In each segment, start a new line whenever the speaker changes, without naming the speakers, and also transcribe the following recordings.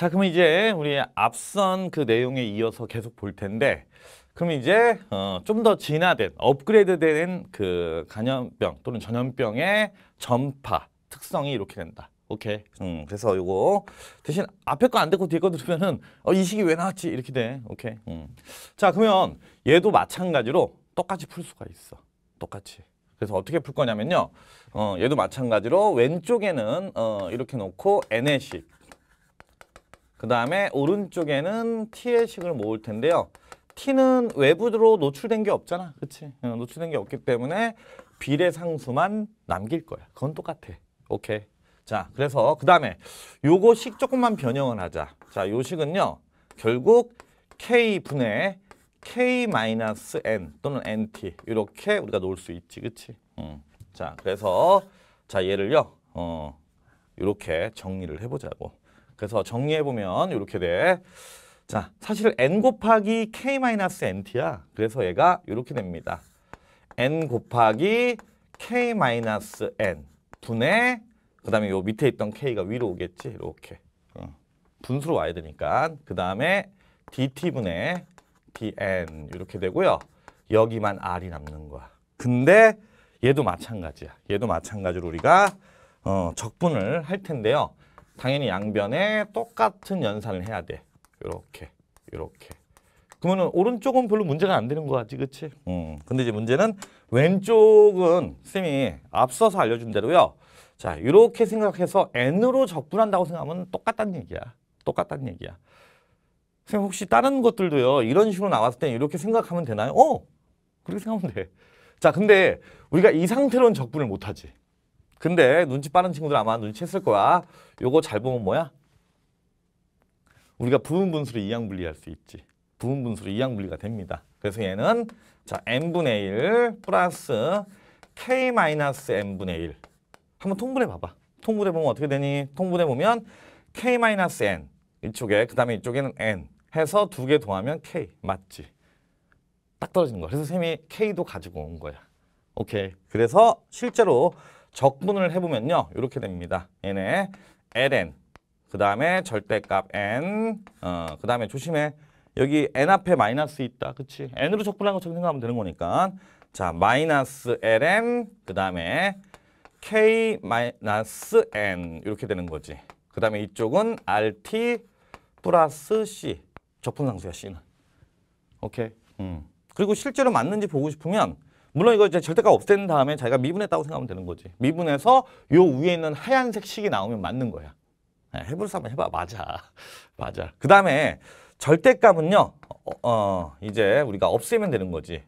자, 그럼 이제 우리 앞선 그 내용에 이어서 계속 볼 텐데 그럼 이제 어, 좀 더 진화된, 업그레이드된 그 간염병 또는 전염병의 전파 특성이 이렇게 된다. 오케이. 음, 그래서 이거 대신 앞에 거 안 듣고 뒤에 거 들으면은 어, 이 식이 왜 나왔지? 이렇게 돼. 오케이. 음. 자, 그러면 얘도 마찬가지로 똑같이 풀 수가 있어. 똑같이. 그래서 어떻게 풀 거냐면요. 어, 얘도 마찬가지로 왼쪽에는 어, 이렇게 놓고 NAC 그 다음에 오른쪽에는 T의 식을 모을 텐데요. T는 외부로 노출된 게 없잖아. 그치? 어, 노출된 게 없기 때문에 비례상수만 남길 거야. 그건 똑같아. 오케이. 자, 그래서 그 다음에 요거식 조금만 변형을 하자. 자, 요 식은요. 결국 K분의 K-N 또는 NT 이렇게 우리가 놓을 수 있지. 그치? 음. 자, 그래서 자 얘를요. 어, 이렇게 정리를 해보자고. 그래서 정리해보면 이렇게 돼. 자, 사실 n 곱하기 k-nt야. 그래서 얘가 이렇게 됩니다. n 곱하기 k-n 분의 그 다음에 요 밑에 있던 k가 위로 오겠지. 이렇게. 어. 분수로 와야 되니까. 그 다음에 dt분의 dn 이렇게 되고요. 여기만 r이 남는 거야. 근데 얘도 마찬가지야. 얘도 마찬가지로 우리가 어, 적분을 할 텐데요. 당연히 양변에 똑같은 연산을 해야 돼. 이렇게, 이렇게. 그러면 오른쪽은 별로 문제가 안 되는 거지, 그치? 음. 근데 이제 문제는 왼쪽은 쌤이 앞서서 알려준 대로요. 자, 이렇게 생각해서 n으로 접근한다고 생각하면 똑같다는 얘기야. 똑같다는 얘기야. 쌤 혹시 다른 것들도요. 이런 식으로 나왔을 때 이렇게 생각하면 되나요? 어! 그렇게 생각하면 돼. 자, 근데 우리가 이 상태로는 접근을 못하지. 근데 눈치 빠른 친구들 아마 눈치챘을 거야. 요거 잘 보면 뭐야? 우리가 부분 분수를 이항 분리할 수 있지. 부분 분수로 이항 분리가 됩니다. 그래서 얘는 자 n분의 1 플러스 k-n분의 1 한번 통분해 봐봐. 통분해 보면 어떻게 되니? 통분해 보면 k-n 이쪽에 그 다음에 이쪽에는 n 해서 두 개 더하면 k 맞지? 딱 떨어지는 거야. 그래서 쌤이 k도 가지고 온 거야. 오케이. 그래서 실제로 적분을 해보면요. 이렇게 됩니다. 얘네 ln 그 다음에 절대값 n 어, 그 다음에 조심해. 여기 n 앞에 마이너스 있다. 그치? n으로 적분한 것처럼 생각하면 되는 거니까 자 마이너스 ln 그 다음에 k 마이너스 n 이렇게 되는 거지. 그 다음에 이쪽은 rt 플러스 c 적분상수야 c는. 오케이. 음. 그리고 실제로 맞는지 보고 싶으면 물론 이거 이제 절대값 없앤 다음에 자기가 미분했다고 생각하면 되는 거지. 미분해서 요 위에 있는 하얀색 식이 나오면 맞는 거야. 예, 해볼수 한번 해봐. 맞아. 맞아. 그 다음에 절대값은요. 어, 어, 이제 우리가 없애면 되는 거지.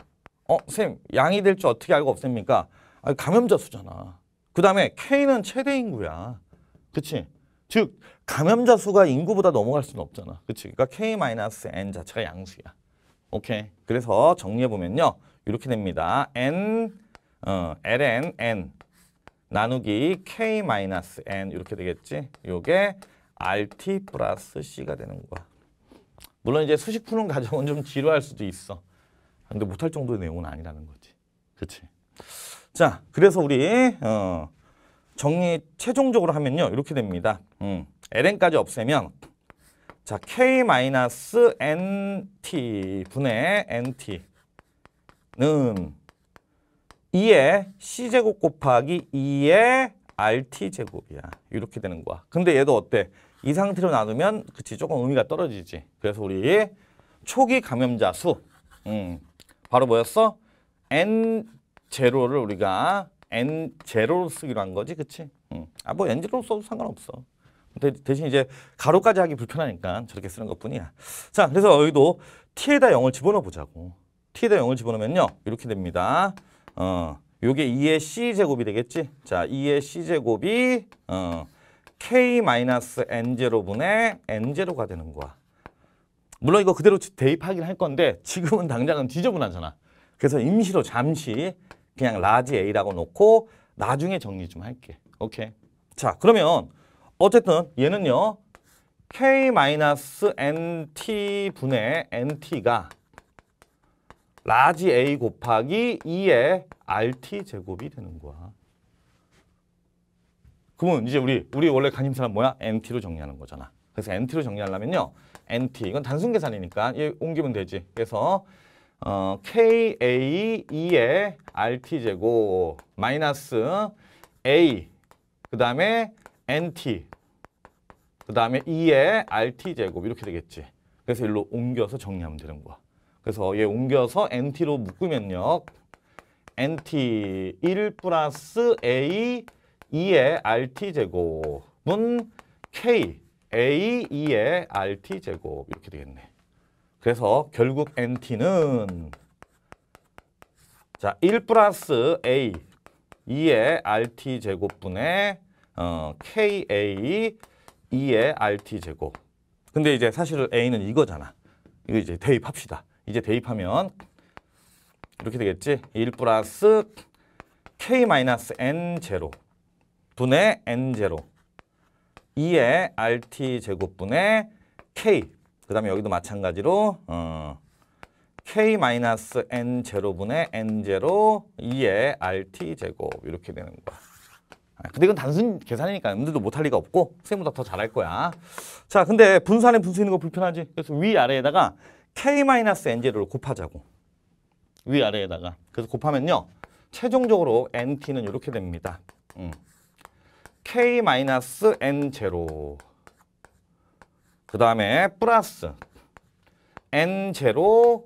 어, 쌤, 양이 될 줄 어떻게 알고 없앱니까? 아 감염자 수잖아. 그 다음에 K는 최대 인구야. 그치? 즉, 감염자 수가 인구보다 넘어갈 수는 없잖아. 그치? 그러니까 K-N 자체가 양수야. 오케이. 그래서 정리해보면요. 이렇게 됩니다. n 어, ln n 나누기 k n 이렇게 되겠지? 요게 rt 플러스 c가 되는 거야. 물론 이제 수식 푸는 과정은 좀 지루할 수도 있어. 근데 못할 정도의 내용은 아니라는 거지. 그렇 자, 그래서 우리 어, 정리 최종적으로 하면요. 이렇게 됩니다. 음, ln까지 없애면 자, k-nt 분의 nt 는 2의 c제곱 곱하기 2의 rt제곱이야. 이렇게 되는 거야. 근데 얘도 어때? 이 상태로 나누면 그치 조금 의미가 떨어지지. 그래서 우리 초기 감염자 수 음, 바로 뭐였어? n 제로를 우리가 n 제로로 쓰기로 한 거지, 그치? 음. 아뭐 n 제로 써도 상관없어. 대, 신 이제 가로까지 하기 불편하니까 저렇게 쓰는 것뿐이야. 자, 그래서 여기도 t에다 0을 집어넣어 보자고. t에다 0을 집어넣으면요. 이렇게 됩니다. 어, 요게 2의 c제곱이 되겠지? 자, 2의 c제곱이 어, k-n0분의 n0가 되는 거야. 물론 이거 그대로 대입하긴 할 건데 지금은 당장은 지저분하잖아. 그래서 임시로 잠시 그냥 라지 a라고 놓고 나중에 정리 좀 할게. 오케이. 자, 그러면 어쨌든 얘는요. k-nt 분의 nt가 라지 A 곱하기 2의 RT 제곱이 되는 거야. 그러면 이제 우리 우리 원래 간임사는 뭐야? NT로 정리하는 거잖아. 그래서 NT로 정리하려면요. NT 이건 단순 계산이니까 얘 옮기면 되지. 그래서 어, KA 2의 RT 제곱 마이너스 A 그 다음에 NT 그 다음에 2의 RT 제곱 이렇게 되겠지. 그래서 일로 옮겨서 정리하면 되는 거야. 그래서 얘 옮겨서 NT로 묶으면요. NT 1 플러스 A 2의 RT 제곱은 K A 2의 RT 제곱 이렇게 되겠네. 그래서 결국 NT는 자, 1 플러스 A 2의 RT 제곱분의 어, KA 2의 RT 제곱. 근데 이제 사실 A는 이거잖아. 이거 이제 대입합시다. 이제 대입하면 이렇게 되겠지. 1 플러스 k-n0 분의 n0 2의 rt 제곱분의 k 그 다음에 여기도 마찬가지로 어, k-n0분의 n0 2의 rt 제곱 이렇게 되는 거야. 아, 근데 이건 단순 계산이니까 남들도 못할 리가 없고 선생님보다 더 잘할 거야. 자, 근데 분산에 분수 있는 거 불편하지? 그래서 위아래에다가 k-nz를 곱하자고. 위아래에다가. 그래서 곱하면요. 최종적으로 nt는 이렇게 됩니다. 음. k-n0 그 다음에 플러스 n0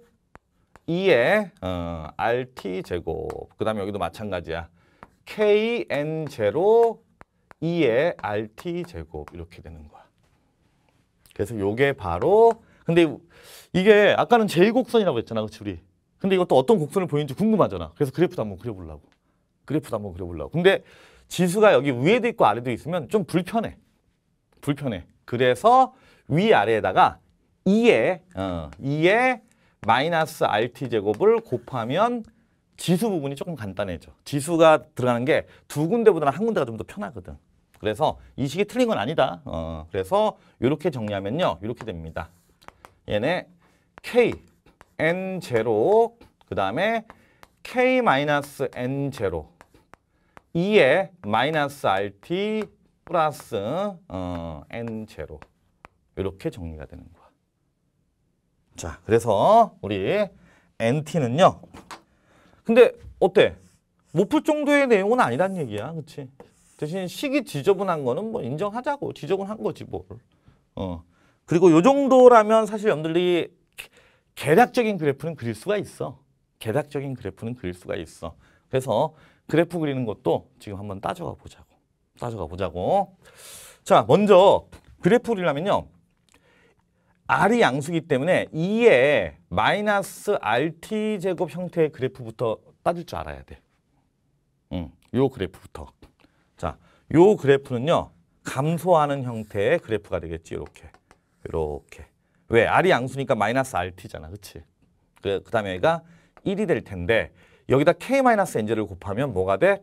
2의 어, rt제곱 그 다음에 여기도 마찬가지야. kn0 2의 rt제곱 이렇게 되는 거야. 그래서 이게 바로 근데 이게 아까는 제1곡선이라고 했잖아, 그치 우리? 근데 이것도 어떤 곡선을 보이는지 궁금하잖아. 그래서 그래프도 한번 그려보려고. 그래프도 한번 그려보려고. 근데 지수가 여기 위에도 있고 아래도 있으면 좀 불편해. 불편해. 그래서 위아래에다가 2에, 어, 2에 마이너스 RT제곱을 곱하면 지수 부분이 조금 간단해져. 지수가 들어가는 게 두 군데보다는 한 군데가 좀 더 편하거든. 그래서 이 식이 틀린 건 아니다. 어, 그래서 이렇게 정리하면요. 이렇게 됩니다. 얘네 k n0 그 다음에 k-n0 2에 마이너스 rt 플러스 어, n0 이렇게 정리가 되는 거야. 자, 그래서 우리 nt는요. 근데 어때? 못 풀 정도의 내용은 아니란 얘기야. 그치? 대신 식이 지저분한 거는 뭐 인정하자고. 지저분한 거지 뭘. 어. 그리고 요 정도라면 사실 여러분들이 개략적인 그래프는 그릴 수가 있어. 개략적인 그래프는 그릴 수가 있어. 그래서 그래프 그리는 것도 지금 한번 따져가 보자고. 따져가 보자고. 자, 먼저 그래프 그리려면요. R이 양수기 때문에 2에 마이너스 RT 제곱 형태의 그래프부터 따질 줄 알아야 돼. 음, 요 그래프부터. 자, 요 그래프는요. 감소하는 형태의 그래프가 되겠지, 이렇게. 이렇게. 왜? R이 양수니까 마이너스 RT잖아. 그치? 그, 그 다음에 얘가 1이 될 텐데 여기다 K-N제를 곱하면 뭐가 돼?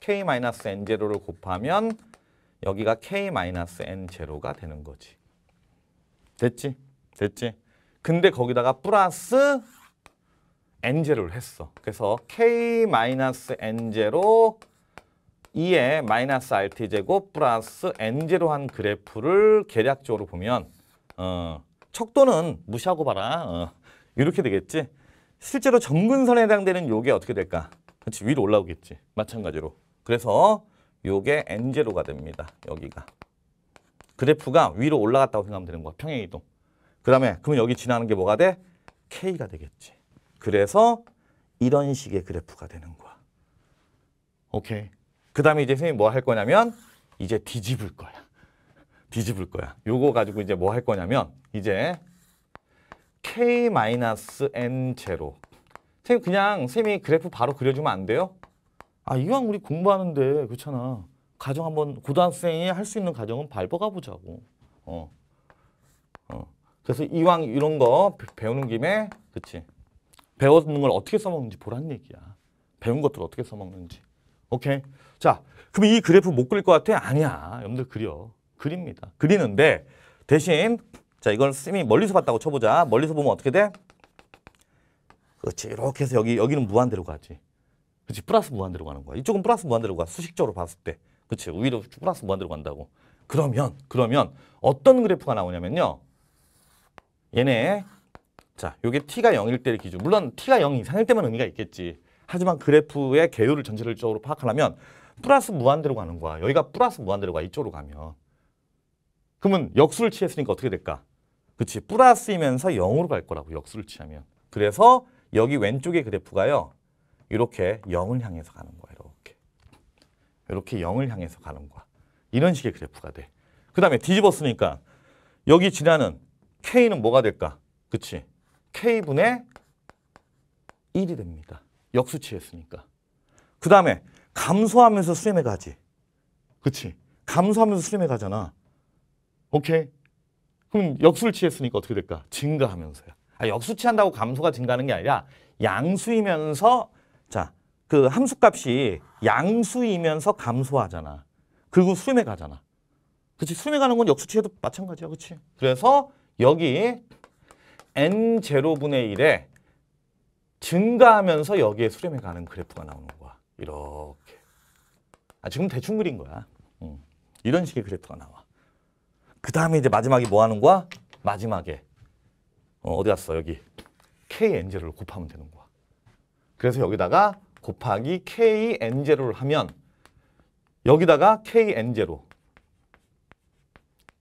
K-N0를 곱하면 여기가 K-N0가 되는 거지. 됐지? 됐지? 근데 거기다가 플러스 N제로를 했어. 그래서 K-N0 2에 마이너스 RT제곱 플러스 N제로 한 그래프를 계략적으로 보면 어, 척도는 무시하고 봐라. 어, 이렇게 되겠지. 실제로 정근선에 해당되는 요게 어떻게 될까? 그렇지 위로 올라오겠지. 마찬가지로. 그래서 요게 n 제가 됩니다. 여기가. 그래프가 위로 올라갔다고 생각하면 되는 거야. 평행이동. 그 다음에 그럼 여기 지나는 게 뭐가 돼? k가 되겠지. 그래서 이런 식의 그래프가 되는 거야. 오케이. 그 다음에 이제 선생님이 뭐 할 거냐면 이제 뒤집을 거야. 뒤집을 거야. 요거 가지고 이제 뭐 할 거냐면 이제 k-n0 선생님 그냥 쌤이 그래프 바로 그려주면 안 돼요? 아 이왕 우리 공부하는데 그렇잖아. 가정 한번 고등학생이 할 수 있는 가정은 밟아가 보자고. 어. 어. 그래서 이왕 이런 거 배우는 김에 그치 배우는 걸 어떻게 써먹는지 보란 얘기야. 배운 것들 어떻게 써먹는지. 오케이. 자, 그럼 이 그래프 못 그릴 것 같아? 아니야. 여러분들 그려. 그립니다. 그리는데 대신 자 이걸 쌤이 멀리서 봤다고 쳐보자. 멀리서 보면 어떻게 돼? 그렇지 이렇게 해서 여기 여기는 무한대로 가지. 그렇지 플러스 무한대로 가는 거야. 이쪽은 플러스 무한대로 가. 수식적으로 봤을 때. 그렇지 위로 플러스 무한대로 간다고. 그러면 그러면 어떤 그래프가 나오냐면요. 얘네 자 요게 t가 0일 때를 기준. 물론 t가 0 이상일 때만 의미가 있겠지. 하지만 그래프의 개요를 전체적으로 파악하려면 플러스 무한대로 가는 거야. 여기가 플러스 무한대로 가. 이쪽으로 가면. 그러면 역수를 취했으니까 어떻게 될까? 그치 플러스이면서 0으로 갈 거라고 역수를 취하면 그래서 여기 왼쪽의 그래프가요 이렇게 0을 향해서 가는 거야 이렇게 이렇게 0을 향해서 가는 거야 이런 식의 그래프가 돼그 다음에 뒤집었으니까 여기 지나는 K는 뭐가 될까? 그치 K분의 1이 됩니다 역수치했으니까 그 다음에 감소하면서 수렴해 가지 그치 감소하면서 수렴해 가잖아 오케이. 그럼 역수를 했으니까 어떻게 될까? 증가하면서요. 아, 역수 취한다고 감소가 증가하는 게 아니라 양수이면서 자, 그 함수값이 양수이면서 감소하잖아. 그리고 수렴해 가잖아. 그치? 수렴해 가는 건 역수 취해도 마찬가지야. 그치? 그래서 여기 n0분의 1에 증가하면서 여기에 수렴해 가는 그래프가 나오는 거야. 이렇게. 아, 지금 대충 그린 거야. 음. 이런 식의 그래프가 나와. 그 다음에 이제 마지막이뭐 하는 거야? 마지막에 어, 디 갔어 여기 kn0를 곱하면 되는 거야. 그래서 여기다가 곱하기 kn0를 하면 여기다가 kn0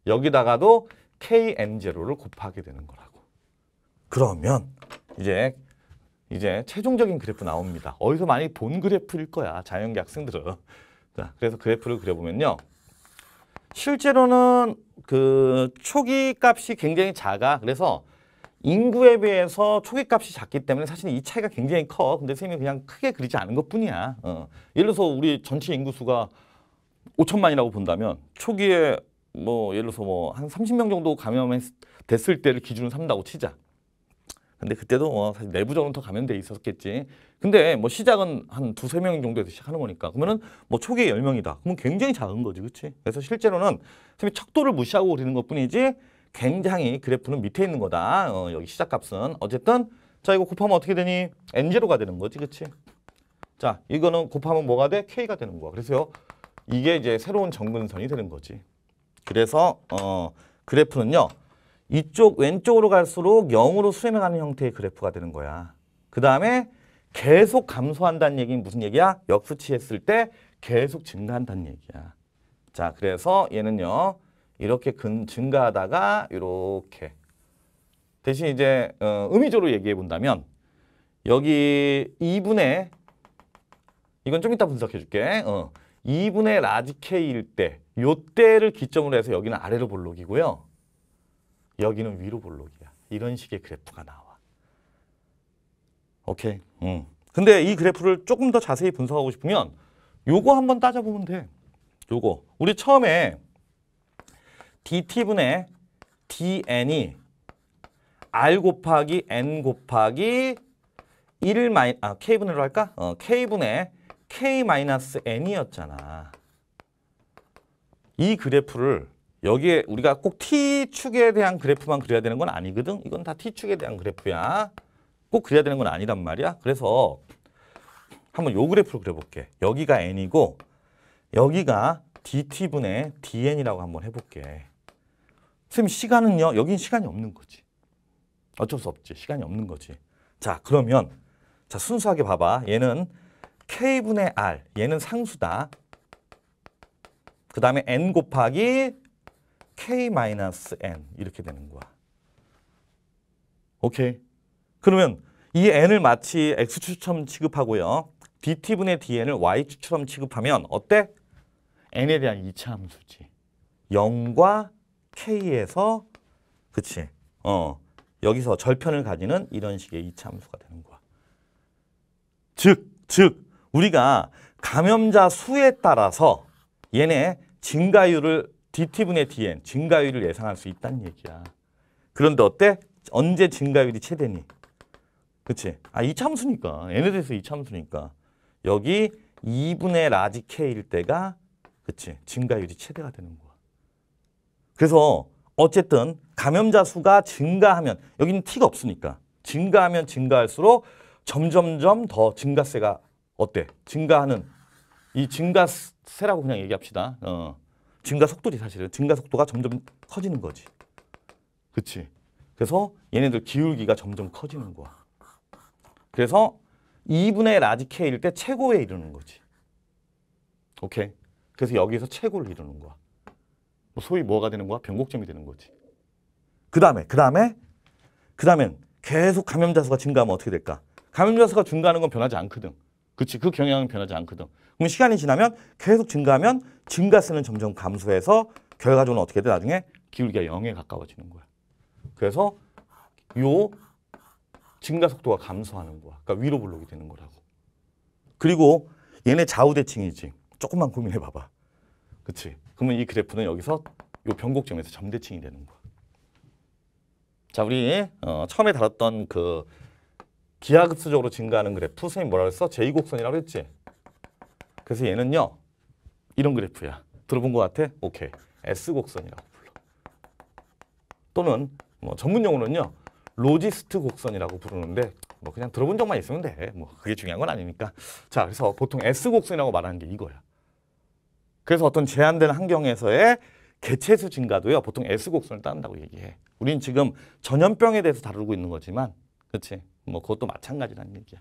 여기다가도 kn0를 곱하게 되는 거라고. 그러면 이제 이제 최종적인 그래프 나옵니다. 어디서 많이 본 그래프일 거야. 자연계 학생들은. 자, 그래서 그래프를 그려보면요. 실제로는 그 초기 값이 굉장히 작아. 그래서 인구에 비해서 초기 값이 작기 때문에 사실 이 차이가 굉장히 커. 근데 선생님이 그냥 크게 그리지 않은 것 뿐이야. 어. 예를 들어서 우리 전체 인구수가 5천만이라고 본다면 초기에 뭐 예를 들어서 뭐 한 30명 정도 감염 됐을 때를 기준으로 삼다고 치자. 근데 그때도 뭐 사실 내부적으로 가면 돼 있었겠지. 근데 뭐 시작은 한 두세 명 정도에서 시작하는 거니까 그러면은 뭐 초기에 열명이다 그러면 굉장히 작은 거지. 그치 그래서 실제로는 선생님 척도를 무시하고 그리는 것뿐이지 굉장히 그래프는 밑에 있는 거다. 어, 여기 시작값은 어쨌든 자 이거 곱하면 어떻게 되니? n 0가 되는 거지. 그치 자, 이거는 곱하면 뭐가 돼? k가 되는 거야. 그래서요. 이게 이제 새로운 정근선이 되는 거지. 그래서 어 그래프는요. 이쪽 왼쪽으로 갈수록 0으로 수렴해가는 형태의 그래프가 되는 거야. 그 다음에 계속 감소한다는 얘기는 무슨 얘기야? 역수치했을 때 계속 증가한다는 얘기야. 자, 그래서 얘는요. 이렇게 근, 증가하다가 이렇게 대신 이제 어, 의미적으로 얘기해 본다면 여기 2분의 이건 좀 이따 분석해 줄게. 어, 2분의 라지 K일 때 요때를 기점으로 해서 여기는 아래로 볼록이고요. 여기는 위로 볼록이야. 이런 식의 그래프가 나와. 오케이. 음. 근데 이 그래프를 조금 더 자세히 분석하고 싶으면 요거 한번 따져보면 돼. 요거. 우리 처음에 dt분의 dn이 r 곱하기 n 곱하기 1 마이 아 k분으로 할까? 어, k분의 k n이었잖아. 이 그래프를 여기에 우리가 꼭 T축에 대한 그래프만 그려야 되는 건 아니거든. 이건 다 T축에 대한 그래프야. 꼭 그려야 되는 건 아니란 말이야. 그래서 한번 요 그래프로 그려볼게. 여기가 N이고 여기가 DT분의 DN이라고 한번 해볼게. 선생님 시간은요. 여긴 시간이 없는 거지. 어쩔 수 없지. 시간이 없는 거지. 자 그러면 자 순수하게 봐봐. 얘는 K분의 R. 얘는 상수다. 그 다음에 N 곱하기 k-n 이렇게 되는 거야. 오케이. 그러면 이 n을 마치 x축처럼 취급하고요. dt분의 dn을 y축처럼 취급하면 어때? n에 대한 2차 함수지. 0과 k에서 그치. 어. 여기서 절편을 가지는 이런 식의 2차 함수가 되는 거야. 즉, 즉 우리가 감염자 수에 따라서 얘네 증가율을 dt분의 dn, 증가율을 예상할 수 있다는 얘기야. 그런데 어때? 언제 증가율이 최대니? 그치? 아, 이참수니까. n에 대해서 이참수니까. 여기 2분의 라지 k일 때가 그치? 증가율이 최대가 되는 거야. 그래서 어쨌든 감염자 수가 증가하면 여기는 t가 없으니까 증가하면 증가할수록 점점점 더 증가세가 어때? 증가하는 이 증가세라고 그냥 얘기합시다. 어. 증가 속도지 사실은. 증가 속도가 점점 커지는 거지. 그치? 그래서 얘네들 기울기가 점점 커지는 거야. 그래서 2분의 라지 K일 때 최고에 이르는 거지. 오케이? 그래서 여기서 최고를 이루는 거야. 뭐 소위 뭐가 되는 거야? 변곡점이 되는 거지. 그 다음에, 그 다음에, 그 다음엔 계속 감염자 수가 증가하면 어떻게 될까? 감염자 수가 증가하는 건 변하지 않거든. 그치, 그 경향은 변하지 않거든. 그럼 시간이 지나면 계속 증가하면 증가세는 점점 감소해서 결과적으로 어떻게 돼? 나중에 기울기가 0에 가까워지는 거야. 그래서 요 증가 속도가 감소하는 거야. 그러니까 위로 블록이 되는 거라고. 그리고 얘네 좌우 대칭이지. 조금만 고민해 봐봐. 그치? 그러면 이 그래프는 여기서 요 변곡점에서 점대칭이 되는 거야. 자, 우리 어, 처음에 다뤘던 그 기하급수적으로 증가하는 그래프 선생님 뭐라 그랬어? 제2곡선이라고 했지? 그래서 얘는요. 이런 그래프야. 들어본 것 같아? 오케이. S곡선이라고 불러. 또는 뭐 전문 용어는요. 로지스트 곡선이라고 부르는데 뭐 그냥 들어본 적만 있으면 돼. 뭐 그게 중요한 건 아니니까. 자, 그래서 보통 S곡선이라고 말하는 게 이거야. 그래서 어떤 제한된 환경에서의 개체수 증가도요. 보통 S곡선을 따른다고 얘기해. 우린 지금 전염병에 대해서 다루고 있는 거지만 그렇지. 뭐 그것도 마찬가지라는 얘기야.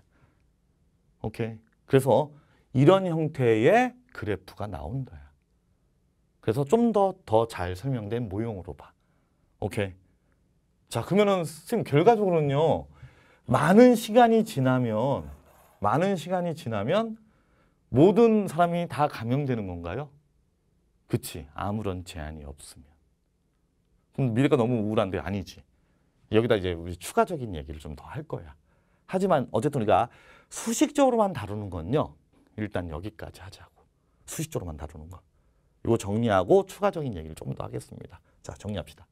오케이. 그래서 이런 형태의 그래프가 나온다. 그래서 좀 더 더 잘 설명된 모형으로 봐. 오케이. 자 그러면은 선생님 결과적으로는요. 많은 시간이 지나면 많은 시간이 지나면 모든 사람이 다 감염되는 건가요? 그치. 아무런 제한이 없으면. 그럼 미래가 너무 우울한데 아니지. 여기다 이제 우리 추가적인 얘기를 좀 더 할 거야. 하지만 어쨌든 우리가 수식적으로만 다루는 건요. 일단 여기까지 하자고. 수식조로만 다루는 거. 이거 정리하고 추가적인 얘기를 좀 더 하겠습니다. 자, 정리합시다.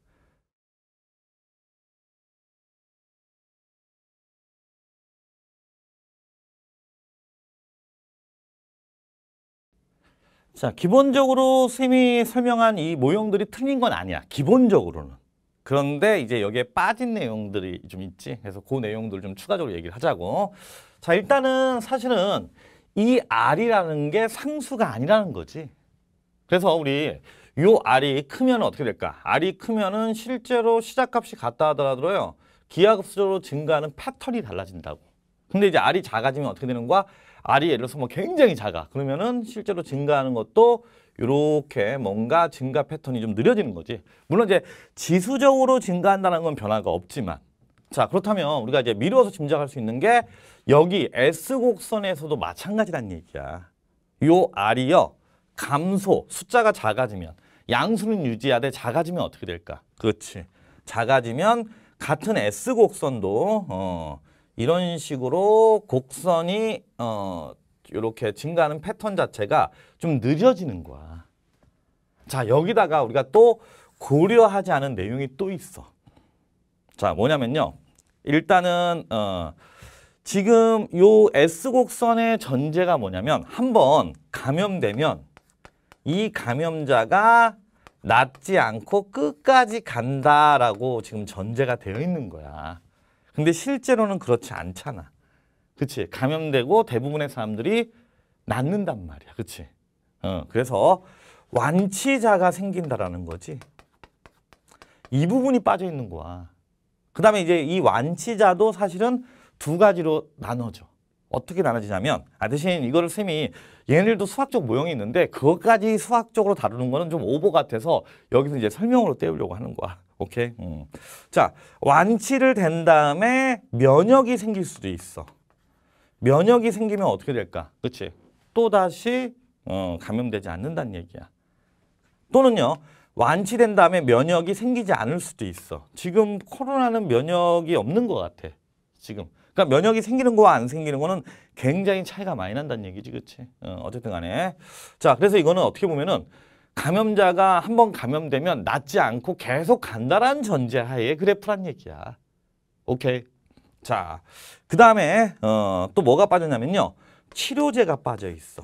자, 기본적으로 쌤이 설명한 이 모형들이 틀린 건 아니야. 기본적으로는. 그런데 이제 여기에 빠진 내용들이 좀 있지. 그래서 그 내용들 좀 추가적으로 얘기를 하자고. 자, 일단은 사실은 이 R이라는 게 상수가 아니라는 거지. 그래서 우리 요 R이 크면 어떻게 될까? R이 크면은 실제로 시작값이 같다 하더라도요. 기하급수적으로 증가하는 패턴이 달라진다고. 근데 이제 R이 작아지면 어떻게 되는 거야? R이 예를 들어서 뭐 굉장히 작아. 그러면은 실제로 증가하는 것도 이렇게 뭔가 증가 패턴이 좀 느려지는 거지. 물론 이제 지수적으로 증가한다는 건 변화가 없지만 자 그렇다면 우리가 이제 미루어서 짐작할 수 있는 게 여기 S 곡선에서도 마찬가지란 얘기야. 요 R이요. 감소, 숫자가 작아지면 양수는 유지하되 작아지면 어떻게 될까? 그렇지. 작아지면 같은 S 곡선도 어, 이런 식으로 곡선이 어, 이렇게 증가하는 패턴 자체가 좀 느려지는 거야. 자 여기다가 우리가 또 고려하지 않은 내용이 또 있어. 자 뭐냐면요. 일단은 어, 지금 요 S곡선의 전제가 뭐냐면 한 번 감염되면 이 감염자가 낫지 않고 끝까지 간다라고 지금 전제가 되어 있는 거야. 근데 실제로는 그렇지 않잖아. 그치? 감염되고 대부분의 사람들이 낫는단 말이야. 그치? 어, 그래서 완치자가 생긴다라는 거지. 이 부분이 빠져 있는 거야. 그 다음에 이제 이 완치자도 사실은 두 가지로 나눠져. 어떻게 나눠지냐면 아 대신 이거를 쌤이 얘네들도 수학적 모형이 있는데 그것까지 수학적으로 다루는 거는 좀 오버 같아서 여기서 이제 설명으로 때우려고 하는 거야. 오케이? 음. 자, 완치를 된 다음에 면역이 생길 수도 있어. 면역이 생기면 어떻게 될까? 그치? 또다시 어, 감염되지 않는다는 얘기야. 또는요. 완치된 다음에 면역이 생기지 않을 수도 있어. 지금 코로나는 면역이 없는 것 같아. 지금. 그러니까 면역이 생기는 거와 안 생기는 거는 굉장히 차이가 많이 난다는 얘기지, 그치? 어, 어쨌든 간에. 자, 그래서 이거는 어떻게 보면은 감염자가 한번 감염되면 낫지 않고 계속 간다라는 전제하에 그래프란 얘기야. 오케이. 자, 그 다음에 어, 또 뭐가 빠졌냐면요. 치료제가 빠져 있어.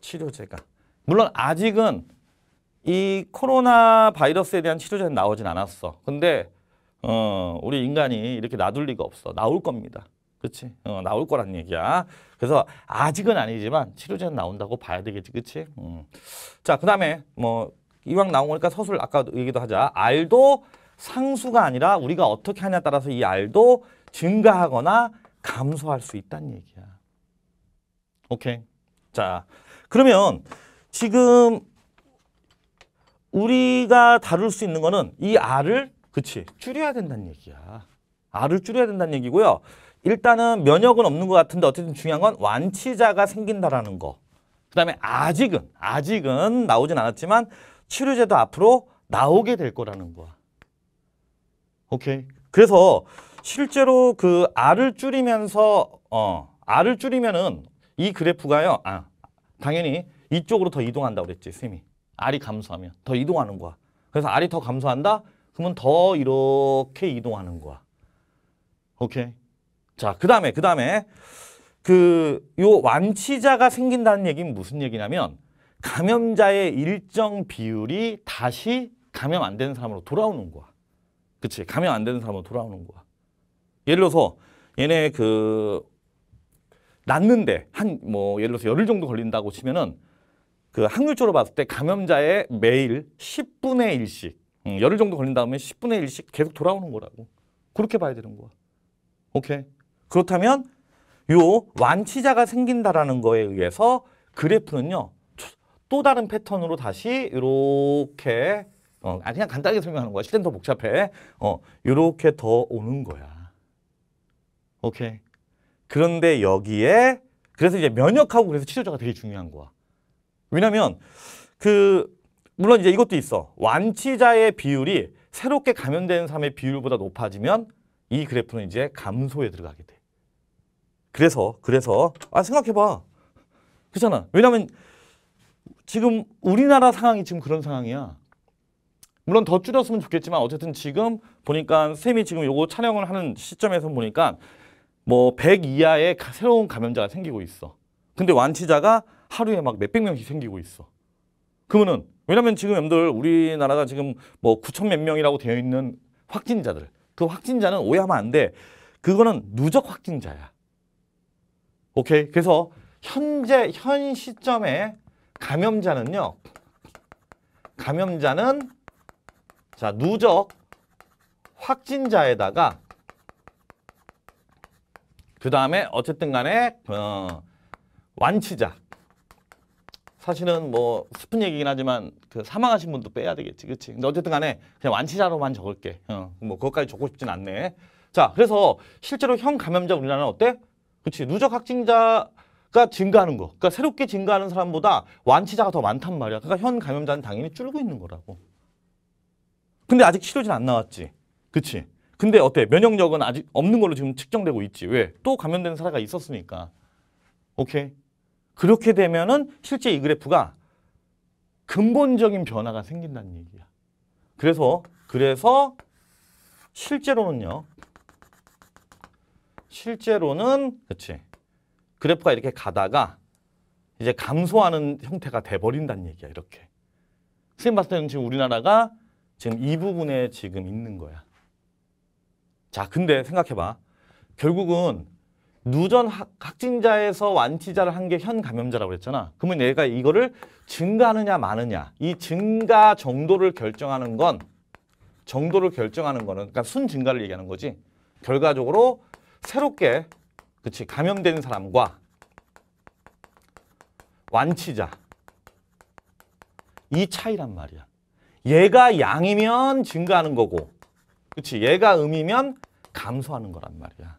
치료제가. 물론 아직은 이 코로나 바이러스에 대한 치료제는 나오진 않았어. 근데 어, 우리 인간이 이렇게 놔둘 리가 없어. 나올 겁니다. 그치 어, 나올 거란 얘기야. 그래서 아직은 아니지만 치료제는 나온다고 봐야 되겠지, 그치지 음. 자, 그다음에 뭐 이왕 나온 거니까 서술 아까 얘기도 하자. 알도 상수가 아니라 우리가 어떻게 하냐에 따라서 이 알도 증가하거나 감소할 수 있다는 얘기야. 오케이. 자, 그러면 지금 우리가 다룰 수 있는 거는 이 R을 그치 줄여야 된다는 얘기야. R을 줄여야 된다는 얘기고요. 일단은 면역은 없는 것 같은데 어쨌든 중요한 건 완치자가 생긴다라는 거. 그 다음에 아직은 아직은 나오진 않았지만 치료제도 앞으로 나오게 될 거라는 거야. 오케이. 그래서 실제로 그 R을 줄이면서 어 R을 줄이면은 이 그래프가요. 아 당연히 이쪽으로 더 이동한다고 그랬지 스이 R이 감소하면 더 이동하는 거야. 그래서 R이 더 감소한다? 그러면 더 이렇게 이동하는 거야. 오케이. 자, 그 다음에, 그 다음에, 그, 요 완치자가 생긴다는 얘기는 무슨 얘기냐면, 감염자의 일정 비율이 다시 감염 안 되는 사람으로 돌아오는 거야. 그치? 감염 안 되는 사람으로 돌아오는 거야. 예를 들어서, 얘네 그, 낫는데 한, 뭐, 예를 들어서 열흘 정도 걸린다고 치면은, 그 확률적으로 봤을 때 감염자의 매일 10분의 1씩 음, 열흘 정도 걸린 다음에 10분의 1씩 계속 돌아오는 거라고 그렇게 봐야 되는 거야 오케이 그렇다면 요 완치자가 생긴다라는 거에 의해서 그래프는요 또 다른 패턴으로 다시 이렇게 어, 그냥 간단하게 설명하는 거야 실제는 더 복잡해 어, 이렇게 더 오는 거야 오케이 그런데 여기에 그래서 이제 면역하고 그래서 치료자가 되게 중요한 거야 왜냐면그 물론 이제 이것도 있어. 완치자의 비율이 새롭게 감염된 사람의 비율보다 높아지면 이 그래프는 이제 감소에 들어가게 돼. 그래서 그래서 아 생각해봐. 그렇잖아. 왜냐면 지금 우리나라 상황이 지금 그런 상황이야. 물론 더 줄였으면 좋겠지만 어쨌든 지금 보니까 쌤이 지금 요거 촬영을 하는 시점에서 보니까 뭐 100 이하의 새로운 감염자가 생기고 있어. 근데 완치자가 하루에 막 몇백 명씩 생기고 있어. 그러면은 왜냐면 지금 여러분들 우리나라가 지금 뭐 9천 몇 명이라고 되어 있는 확진자들 그 확진자는 오해하면 안 돼. 그거는 누적 확진자야. 오케이. 그래서 현재 현 시점에 감염자는요. 감염자는 자, 누적 확진자에다가 그다음에 어쨌든 간에 어, 완치자 사실은 뭐 슬픈 얘기긴 하지만 그 사망하신 분도 빼야 되겠지, 그렇지? 근데 어쨌든 간에 그냥 완치자로만 적을게. 어, 뭐 그것까지 적고 싶진 않네. 자, 그래서 실제로 형 감염자 우리나라는 어때? 그렇지? 누적 확진자가 증가하는 거. 그러니까 새롭게 증가하는 사람보다 완치자가 더 많단 말이야. 그러니까 현 감염자는 당연히 줄고 있는 거라고. 근데 아직 치료제는 안 나왔지, 그렇지? 근데 어때? 면역력은 아직 없는 걸로 지금 측정되고 있지. 왜? 또 감염된 사례가 있었으니까. 오케이. 그렇게 되면은 실제 이 그래프가 근본적인 변화가 생긴다는 얘기야. 그래서 그래서 실제로는요. 실제로는 그렇지. 그래프가 이렇게 가다가 이제 감소하는 형태가 돼버린다는 얘기야 이렇게 선생님 봤을 때는 지금 우리나라가 지금 이 부분에 지금 있는 거야 자 근데 생각해봐 결국은 누전 확진자에서 완치자를 한 게 현 감염자라고 그랬잖아. 그러면 얘가 이거를 증가하느냐 마느냐 이 증가 정도를 결정하는 건 정도를 결정하는 거는 그러니까 순 증가를 얘기하는 거지. 결과적으로 새롭게 그치 감염된 사람과 완치자 이 차이란 말이야. 얘가 양이면 증가하는 거고 그치 얘가 음이면 감소하는 거란 말이야.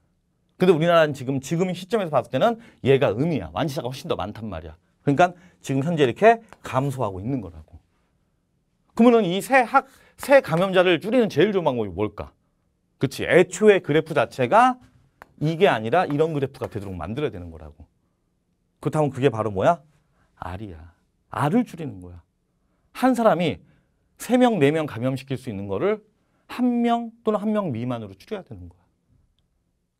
근데 우리나라는 지금 지금 시점에서 봤을 때는 얘가 음이야. 완치자가 훨씬 더 많단 말이야. 그러니까 지금 현재 이렇게 감소하고 있는 거라고. 그러면이새 학, 새 감염자를 줄이는 제일 좋은 방법이 뭘까? 그치. 애초에 그래프 자체가 이게 아니라 이런 그래프가 되도록 만들어야 되는 거라고. 그렇다면 그게 바로 뭐야? R이야. R을 줄이는 거야. 한 사람이 세 명 네 명 감염시킬 수 있는 거를 한 명 또는 한 명 미만으로 줄여야 되는 거야.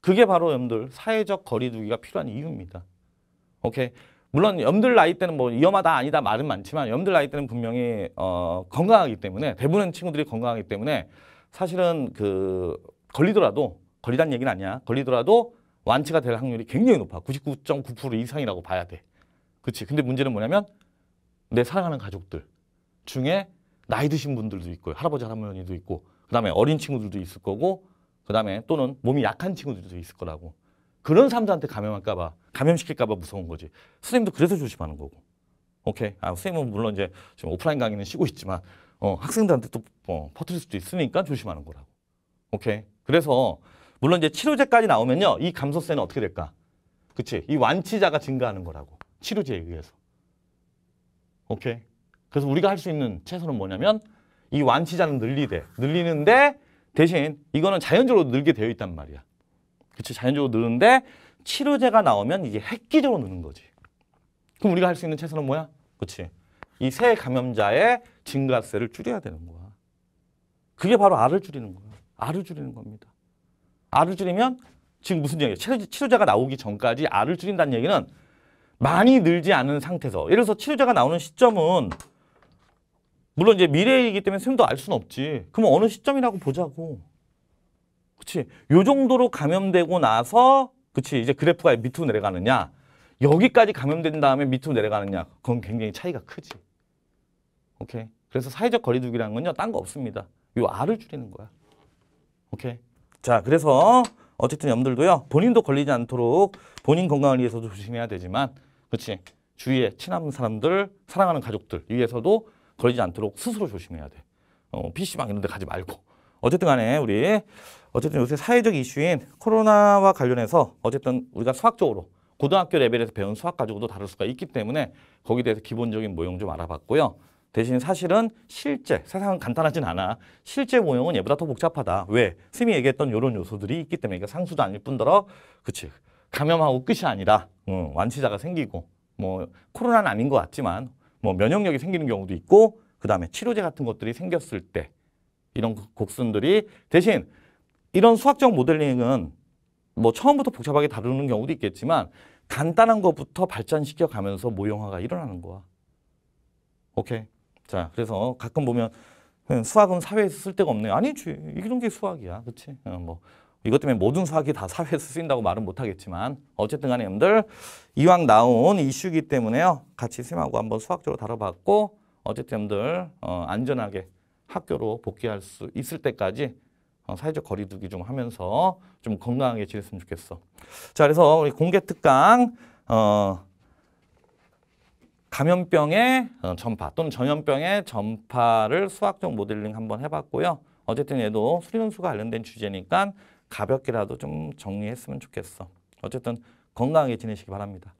그게 바로 여러분들 사회적 거리두기가 필요한 이유입니다. 오케이. 물론 염들 나이 때는 뭐 위험하다 아니다 말은 많지만 염들 나이 때는 분명히 어 건강하기 때문에 대부분 친구들이 건강하기 때문에 사실은 그 걸리더라도 걸리단 얘기는 아니야. 걸리더라도 완치가 될 확률이 굉장히 높아. 99.9% 이상이라고 봐야 돼. 그렇 근데 문제는 뭐냐면 내 사랑하는 가족들 중에 나이 드신 분들도 있고 할아버지 할머니도 있고 그다음에 어린 친구들도 있을 거고 그다음에 또는 몸이 약한 친구들도 있을 거라고. 그런 사람들한테 감염할까 봐 감염시킬까 봐 무서운 거지. 선생님도 그래서 조심하는 거고. 오케이. 아, 선생님은 물론 이제 지금 오프라인 강의는 쉬고 있지만 어, 학생들한테 또 어, 퍼뜨릴 수도 있으니까 조심하는 거라고. 오케이. 그래서 물론 이제 치료제까지 나오면요. 이 감소세는 어떻게 될까? 그치? 이 완치자가 증가하는 거라고. 치료제에 의해서. 오케이. 그래서 우리가 할 수 있는 최선은 뭐냐면 이 완치자는 늘리되 늘리는데 대신 이거는 자연적으로 늘게 되어 있단 말이야. 그치? 자연적으로 느는데 치료제가 나오면 이게 획기적으로 느는 거지. 그럼 우리가 할 수 있는 최선은 뭐야? 그치? 이 새 감염자의 증가세를 줄여야 되는 거야. 그게 바로 알을 줄이는 거야. 알을 줄이는 겁니다. 알을 줄이면 지금 무슨 얘기예요? 치료제, 가 나오기 전까지 알을 줄인다는 얘기는 많이 늘지 않은 상태에서 예를 들어서 치료제가 나오는 시점은 물론 이제 미래이기 때문에 선생님도 알 수는 없지. 그럼 어느 시점이라고 보자고. 그치. 요 정도로 감염되고 나서, 그치. 이제 그래프가 밑으로 내려가느냐. 여기까지 감염된 다음에 밑으로 내려가느냐. 그건 굉장히 차이가 크지. 오케이. 그래서 사회적 거리두기라는 건요. 딴 거 없습니다. 요 R을 줄이는 거야. 오케이. 자, 그래서 어쨌든 염들도요. 본인도 걸리지 않도록 본인 건강을 위해서도 조심해야 되지만, 그치. 주위에 친한 사람들, 사랑하는 가족들 위해서도 걸리지 않도록 스스로 조심해야 돼. 어, PC방 이런 데 가지 말고. 어쨌든 간에 우리 어쨌든 요새 사회적 이슈인 코로나와 관련해서 어쨌든 우리가 수학적으로 고등학교 레벨에서 배운 수학 가지고도 다룰 수가 있기 때문에 거기에 대해서 기본적인 모형 좀 알아봤고요. 대신 사실은 실제, 세상은 간단하진 않아. 실제 모형은 얘보다 더 복잡하다. 왜? 스이 얘기했던 이런 요소들이 있기 때문에 이게 상수도 아닐 뿐더러 그치. 감염하고 끝이 아니라 어, 완치자가 생기고 뭐 코로나는 아닌 것 같지만 뭐 면역력이 생기는 경우도 있고 그다음에 치료제 같은 것들이 생겼을 때 이런 곡선들이 대신 이런 수학적 모델링은 뭐 처음부터 복잡하게 다루는 경우도 있겠지만 간단한 것부터 발전시켜 가면서 모형화가 일어나는 거야. 오케이. 자, 그래서 가끔 보면 수학은 사회에서 쓸 데가 없네. 아니지. 이런 게 수학이야. 그치? 어, 뭐 이것 때문에 모든 수학이 다 사회에서 쓰인다고 말은 못하겠지만 어쨌든 간에 여러분들 이왕 나온 이슈기 때문에요. 같이 쌤하고 한번 수학적으로 다뤄봤고 어쨌든 여러분들 어, 안전하게 학교로 복귀할 수 있을 때까지 어, 사회적 거리두기 좀 하면서 좀 건강하게 지냈으면 좋겠어. 자 그래서 우리 공개 특강 어, 감염병의 어, 전파 또는 전염병의 전파를 수학적 모델링 한번 해봤고요. 어쨌든 얘도 수리논수가 관련된 주제니까 가볍게라도 좀 정리했으면 좋겠어. 어쨌든 건강하게 지내시기 바랍니다.